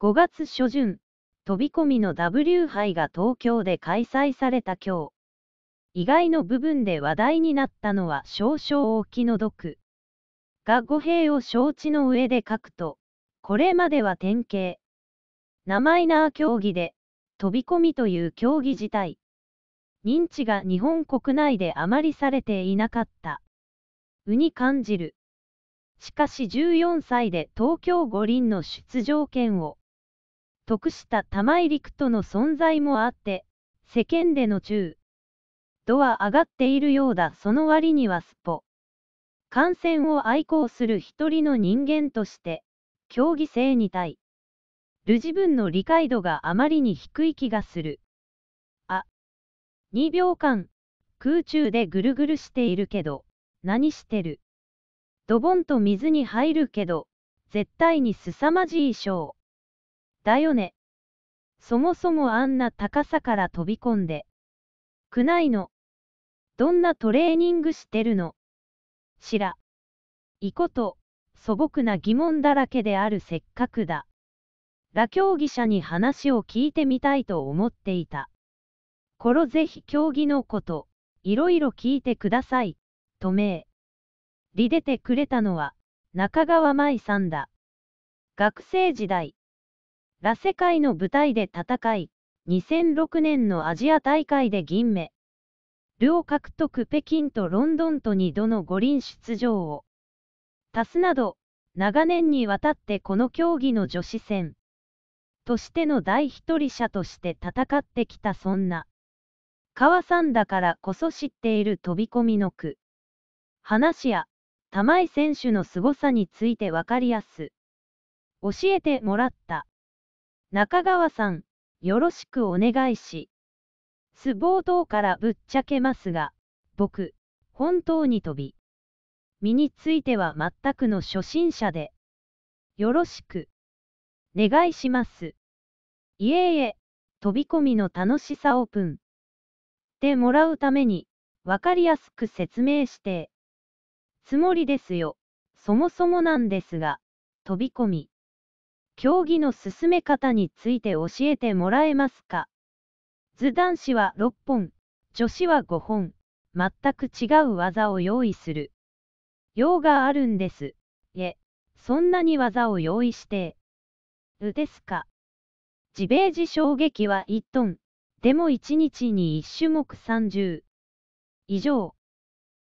5月初旬、飛び込みの W 杯が東京で開催された今日、意外の部分で話題になったのは少々お気の毒が語弊を承知の上で書くと、これまでは典型、名前な競技で、飛び込みという競技自体、認知が日本国内であまりされていなかった。うに感じる。しかし14歳で東京五輪の出場権を得した玉井陸との存在もあって、世間での中、度は上がっているようだその割にはスポ。感染を愛好する一人の人間として、競技性に対、る自分の理解度があまりに低い気がする。あ、2秒間、空中でぐるぐるしているけど、何してるドボンと水に入るけど、絶対に凄まじいショー。だよね。そもそもあんな高さから飛び込んで。くないの。どんなトレーニングしてるのしら。いこと、素朴な疑問だらけであるせっかくだ。ら競技者に話を聞いてみたいと思っていた。ころぜひ競技のこと、いろいろ聞いてください、とめえ。り出てくれたのは、中川舞さんだ。学生時代、ら世界の舞台で戦い、2006年のアジア大会で銀メ。を獲得北京とロンドンと2度の五輪出場を足すなど、長年にわたってこの競技の女子戦としての第一人者として戦ってきたそんな川さんだからこそ知っている飛び込みの句話や玉井選手の凄さについて分かりやす教えてもらった。中川さん、よろしくお願いし。す冒頭からぶっちゃけますが、僕、本当に飛び。身については全くの初心者で。よろしく。願いします。いえいえ、飛び込みの楽しさオープン。でもらうために、わかりやすく説明して。つもりですよ。そもそもなんですが、飛び込み。競技の進め方について教えてもらえますか図男子は6本、女子は5本、全く違う技を用意する。用があるんです。え、そんなに技を用意して。うですか。ジベージ衝撃は1トン。でも1日に1種目30。以上。